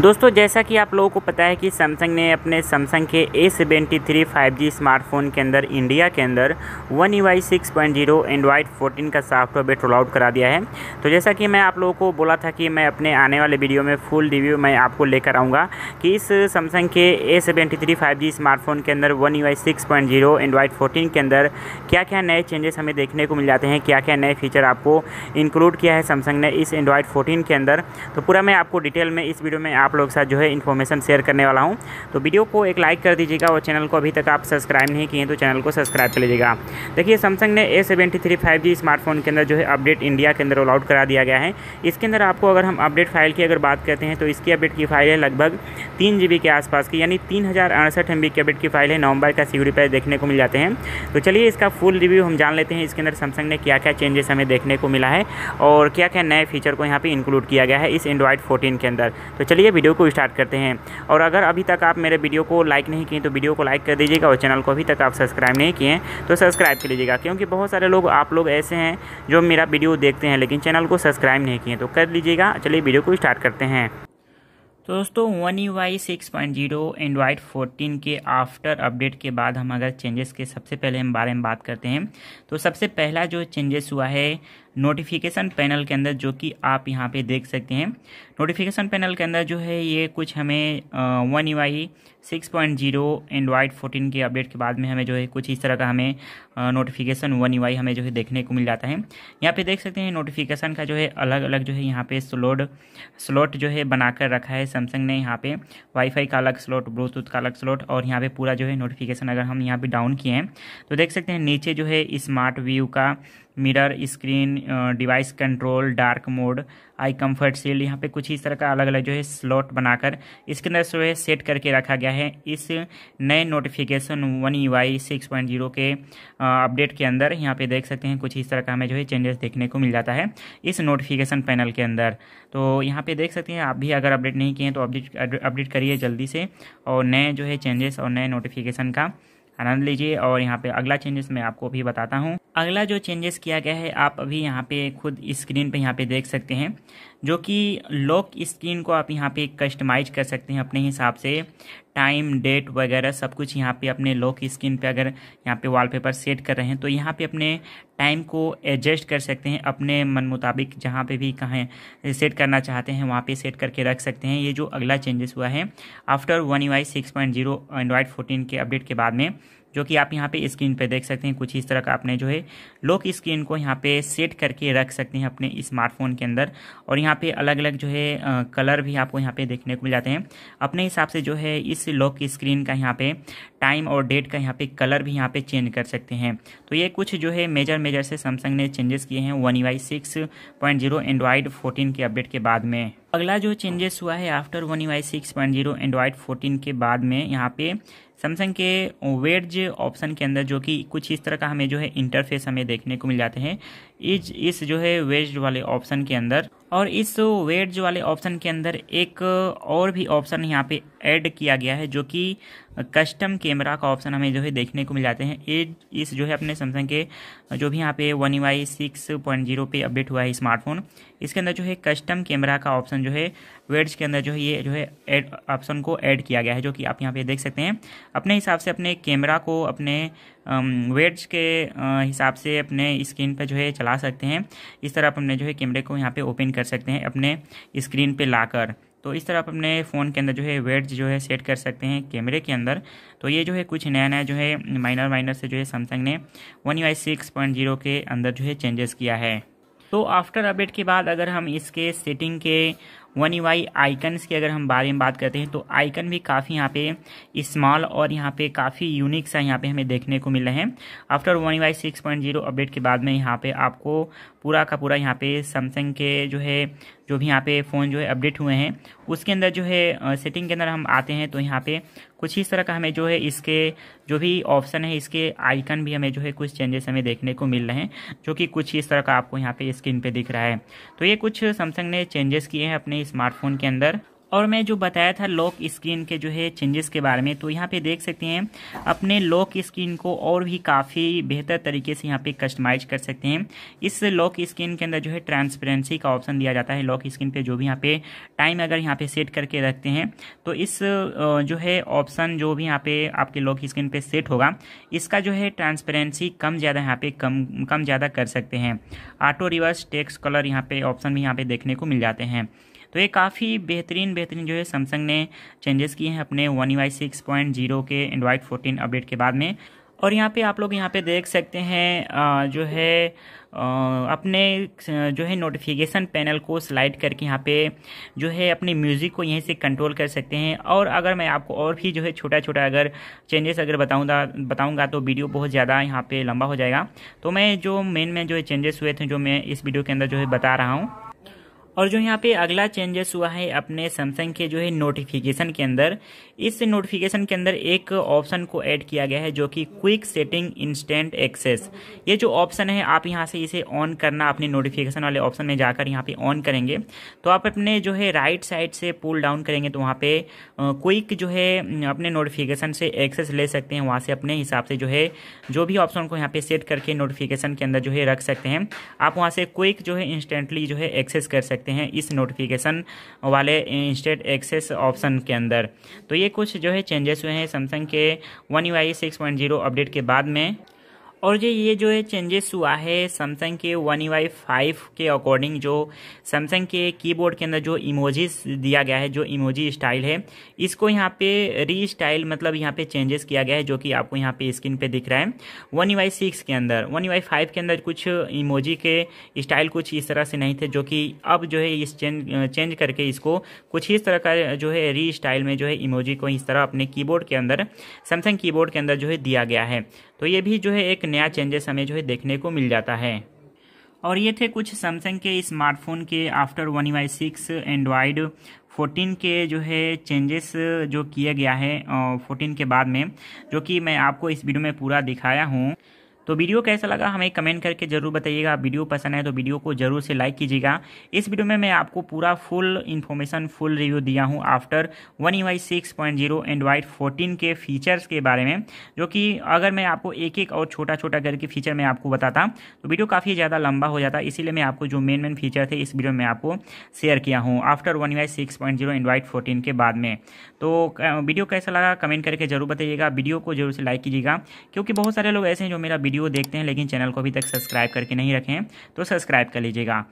दोस्तों जैसा कि आप लोगों को पता है कि सैमसंग ने अपने सैमसंग के A seventy three five G smartphone के अंदर इंडिया के अंदर one U Y six point zero Android fourteen का सॉफ्टवेयर बेट रोल आउट करा दिया है तो जैसा कि मैं आप लोगों को बोला था कि मैं अपने आने वाले वीडियो में फुल रिव्यू मैं आपको लेकर आऊँगा कि इस सैमसंग के A seventy three five G smartphone के अंदर one U I six point zero fourteen के अंदर क्या क्या नए चेंजेस हमें देखने को मिल जाते हैं क्या क्या नए फीचर आपको इंक्लूड किया है सैमसंग ने इस एंड्रॉयड फोर्टीन के अंदर तो पूरा मैं आपको डिटेल में इस वीडियो में आप लोग के साथ जो है इन्फॉर्मेशन शेयर करने वाला हूँ तो वीडियो को एक लाइक कर दीजिएगा और चैनल को अभी तक आप सब्सक्राइब नहीं किए तो चैनल को सब्सक्राइब कर लीजिएगा देखिए सैमसंग ने A seventy three five G smartphone के अंदर जो है अपडेट इंडिया के अंदर रोल आउट करा दिया गया है इसके अंदर आपको अगर हम अपडेट फाइल की अगर बात करते हैं तो इसकी अपडेट की फाइल है लगभग तीन जी के आसपास की यानी तीन हज़ार अड़सठ एम की अपडेट की फाइल है नवंबर का सी पैच देखने को मिल जाते हैं तो चलिए इसका फुल रिव्यू हम जान लेते हैं इसके अंदर सैमसंग ने क्या क्या चेंजेस हमें देखने को मिला है और क्या क्या नए फीचर को यहाँ पर इंक्लूड किया गया है इस एंड्रॉइड फोर्टीन के अंदर तो चलिए वीडियो को स्टार्ट करते हैं और अगर अभी तक आप मेरे वीडियो को लाइक नहीं किए तो वीडियो को लाइक कर दीजिएगा और चैनल को अभी तक आप सब्सक्राइब नहीं किए तो सब्सक्राइब कर लीजिएगा क्योंकि बहुत सारे लोग आप लोग ऐसे हैं जो मेरा वीडियो देखते हैं लेकिन चैनल को सब्सक्राइब नहीं किए तो कर लीजिएगा चलिए वीडियो को स्टार्ट करते हैं तो दोस्तों one U Y six point zero android fourteen के आफ्टर अपडेट के बाद हम अगर चेंजेस के सबसे पहले हम बारे में बात करते हैं तो सबसे पहला जो चेंजेस हुआ है नोटिफिकेशन पैनल के अंदर जो कि आप यहाँ पे देख सकते हैं नोटिफिकेशन पैनल के अंदर जो है ये कुछ हमें one U I six point zero android fourteen के अपडेट के बाद में हमें जो है कुछ इस तरह का हमें नोटिफिकेशन वन यू हमें जो है देखने को मिल जाता है यहाँ पे देख सकते हैं नोटिफिकेशन का जो है अलग अलग जो है यहाँ पे स्लोड स्लोट जो है बनाकर रखा है सैमसंग ने यहाँ पे वाईफाई का अलग स्लोट ब्लूटूथ का अलग स्लोट और यहाँ पर पूरा जो है नोटिफिकेशन अगर हम यहाँ पर डाउन किए हैं तो देख सकते हैं नीचे जो है स्मार्ट व्यू का mirror screen device control dark mode eye comfort shield यहाँ पे कुछ इस तरह का अलग अलग जो है स्लॉट बनाकर इसके अंदर जो है सेट करके रखा गया है इस नए notification one U I six point zero के अपडेट के अंदर यहाँ पे देख सकते हैं कुछ इस तरह का हमें जो है चेंजेस देखने को मिल जाता है इस नोटिफिकेशन पैनल के अंदर तो यहाँ पे देख सकते हैं आप भी अगर अपडेट नहीं किए तो अपडेट अपडेट करिए जल्दी से और नए जो है चेंजेस और नए नोटिफिकेशन का आनंद लीजिए और यहाँ पे अगला चेंजेस मैं आपको भी बताता हूँ अगला जो चेंजेस किया गया है आप अभी यहाँ पे खुद स्क्रीन पे यहाँ पे देख सकते हैं जो कि लॉक स्क्रीन को आप यहाँ पे कस्टमाइज कर सकते हैं अपने हिसाब से टाइम डेट वगैरह सब कुछ यहाँ पे अपने लॉक स्क्रीन पे अगर यहाँ पे वॉलपेपर सेट कर रहे हैं तो यहाँ पे अपने टाइम को एडजस्ट कर सकते हैं अपने मन मुताबिक जहाँ पे भी कहें सेट करना चाहते हैं वहाँ पे सेट करके रख सकते हैं ये जो अगला चेंजेस हुआ है after one U I six point zero android fourteen के अपडेट के बाद में जो कि आप यहाँ पे स्क्रीन पे देख सकते हैं कुछ इस तरह का आपने जो है लॉक स्क्रीन को यहाँ पे सेट करके रख सकते हैं अपने स्मार्टफोन के अंदर और यहाँ पे अलग अलग जो है आ, कलर भी आपको यहाँ पे देखने को मिल जाते हैं अपने हिसाब से जो है इस लॉक स्क्रीन का यहाँ पे टाइम और डेट का यहाँ पे कलर भी यहाँ पे चेंज कर सकते हैं तो ये कुछ जो है मेजर मेजर से सैमसंग ने चेंजेस किए हैं one UI six point zero android fourteen के अपडेट के बाद में अगला जो चेंजेस हुआ है after one UI six point zero Android fourteen के बाद में यहाँ पे सैमसंग के वेज ऑप्शन के अंदर जो कि कुछ इस तरह का हमें जो है इंटरफेस हमें देखने को मिल जाते हैं इस इस जो है वेज वाले ऑप्शन के अंदर और इस वेट जो वाले ऑप्शन के अंदर एक और भी ऑप्शन यहाँ पे ऐड किया गया है जो कि कस्टम कैमरा का ऑप्शन हमें जो है देखने को मिल जाते हैं ये इस जो है अपने सैमसंग के जो भी यहाँ पे one UI six point zero पे अपडेट हुआ है स्मार्टफोन इसके अंदर जो है कस्टम कैमरा का ऑप्शन जो है वेट्स के अंदर जो है ये जो है एड ऑप्शन को ऐड किया गया है जो कि आप यहाँ पे देख सकते हैं अपने हिसाब से अपने कैमरा को अपने वेट्स के हिसाब से अपने स्क्रीन पर जो है चला सकते हैं इस तरह आप अपने जो है कैमरे को यहाँ पे ओपन कर सकते हैं अपने स्क्रीन पे लाकर तो इस तरह आप अपने फ़ोन के अंदर जो है वेट्स जो है सेट कर सकते हैं कैमरे के अंदर तो ये जो है कुछ नया नया जो है माइनर माइनर से जो है सैमसंग ने one U I six point zero के अंदर जो है चेंजेस किया है तो आफ्टर अपडेट के बाद अगर हम इसके सेटिंग के वन यू आई आइकन्स की अगर हम बारे में बात करते हैं तो आइकन भी काफ़ी यहाँ पे स्मॉल और यहाँ पे काफ़ी यूनिक सा यहाँ पे हमें देखने को मिल रहे हैं after one U I six point zero update के बाद में यहाँ पे आपको पूरा का पूरा यहाँ पे सैमसंग के जो है जो भी यहाँ पे फ़ोन जो है अपडेट हुए हैं उसके अंदर जो है सेटिंग के अंदर हम आते हैं तो यहाँ पे कुछ इस तरह का हमें जो है इसके जो भी ऑप्शन है इसके आइकन भी हमें जो है कुछ चेंजेस हमें देखने को मिल रहे हैं जो कि कुछ इस तरह का आपको यहाँ पे स्क्रीन पे दिख रहा है तो ये कुछ सैमसंग ने चेंजेस किए हैं अपने स्मार्टफोन के अंदर और मैं जो बताया था लॉक स्क्रीन के जो है चेंजेस के बारे में तो यहाँ पे देख सकते हैं अपने लॉक स्क्रीन को और भी काफ़ी बेहतर तरीके से यहाँ पे कस्टमाइज कर सकते हैं इस लॉक स्क्रीन के अंदर जो है ट्रांसपेरेंसी का ऑप्शन दिया जाता है लॉक स्क्रीन पे जो भी यहाँ पे टाइम अगर यहाँ पे सेट करके रखते हैं तो इस जो है ऑप्शन जो भी यहाँ पे आपके लॉक स्क्रीन पर सेट होगा इसका जो है ट्रांसपेरेंसी कम ज़्यादा यहाँ पे कम कम ज़्यादा कर सकते हैं ऑटो रिवर्स टेक्स कलर यहाँ पे ऑप्शन भी यहाँ पे देखने को मिल जाते हैं तो ये काफ़ी बेहतरीन बेहतरीन जो है सैमसंग ने चेंजेस किए हैं अपने one UI six point zero के एंड्रॉयड फोर्टीन अपडेट के बाद में और यहाँ पे आप लोग यहाँ पे देख सकते हैं जो है अपने जो है नोटिफिकेशन पैनल को स्लाइड करके यहाँ पे जो है अपने म्यूज़िक को यहीं से कंट्रोल कर सकते हैं और अगर मैं आपको और भी जो है छोटा छोटा अगर चेंजेस अगर बताऊँगा बताऊँगा तो वीडियो बहुत ज़्यादा यहाँ पे लंबा हो जाएगा तो मैं जो मेन में जो है चेंजेस हुए थे जो मैं इस वीडियो के अंदर जो है बता रहा हूँ और जो यहाँ पे अगला चेंजेस हुआ है अपने सैमसंग के जो है नोटिफिकेशन के अंदर इस नोटिफिकेशन के अंदर एक ऑप्शन को ऐड किया गया है जो कि क्विक सेटिंग इंस्टेंट एक्सेस ये जो ऑप्शन है आप यहाँ से इसे ऑन करना अपने नोटिफिकेशन वाले ऑप्शन में जाकर यहाँ पे ऑन करेंगे तो आप अपने जो है राइट साइड से पुल डाउन करेंगे तो वहाँ पे क्विक जो है अपने नोटिफिकेशन से एक्सेस ले सकते हैं वहाँ से अपने हिसाब से जो है जो भी ऑप्शन को यहाँ पे सेट करके नोटिफिकेशन के अंदर जो है रख सकते हैं आप वहाँ से क्विक जो है इंस्टेंटली जो है एक्सेस कर सकते सकते हैं इस नोटिफिकेशन वाले इंस्टेंट एक्सेस ऑप्शन के अंदर तो ये कुछ जो है चेंजेस हुए हैं सैमसंग के one U I six point zero update के बाद में और जो ये जो है चेंजेस हुआ है सैमसंग के वन वाई फाइव के अकॉर्डिंग जो सैमसंग के कीबोर्ड के अंदर जो इमोजीज दिया गया है जो इमोजी स्टाइल है इसको यहाँ पे री स्टाइल मतलब यहाँ पे चेंजेस किया गया है जो कि आपको यहाँ पे स्क्रीन पे दिख रहा है वन वाई सिक्स के अंदर वन वाई फाइव के अंदर कुछ इमोजी के स्टाइल कुछ इस तरह से नहीं थे जो कि अब जो है इस चेंज चेंज करके इसको कुछ इस तरह का जो है री स्टाइल में जो है इमोजी को इस तरह अपने कीबोर्ड के अंदर सैमसंग कीबोर्ड के अंदर जो है दिया गया है तो ये भी जो है एक नया चेंजेस हमें जो है देखने को मिल जाता है और ये थे कुछ सैमसंग के स्मार्टफोन के after one UI six android fourteen के जो है चेंजेस जो किया गया है फोर्टीन के बाद में जो कि मैं आपको इस वीडियो में पूरा दिखाया हूँ तो वीडियो कैसा लगा हमें कमेंट करके जरूर बताइएगा वीडियो पसंद है तो वीडियो को जरूर से लाइक कीजिएगा इस वीडियो में मैं आपको पूरा फुल इन्फॉर्मेशन फुल रिव्यू दिया हूँ after one U Y six point zero Android fourteen के फीचर्स के बारे में जो कि अगर मैं आपको एक एक और छोटा छोटा करके फीचर मैं आपको बताता तो वीडियो काफ़ी ज़्यादा लंबा हो जाता इसीलिए मैं आपको जो मेन मेन फीचर थे इस वीडियो में आपको शेयर किया हूँ after one U six point zero Android fourteen के बाद में तो वीडियो कैसा लगा कमेंट करके जरूर बताइएगा वीडियो को जरूर से लाइक कीजिएगा क्योंकि बहुत सारे लोग ऐसे हैं जो मेरा वीडियो देखते हैं लेकिन चैनल को अभी तक सब्सक्राइब करके नहीं रखें तो सब्सक्राइब कर लीजिएगा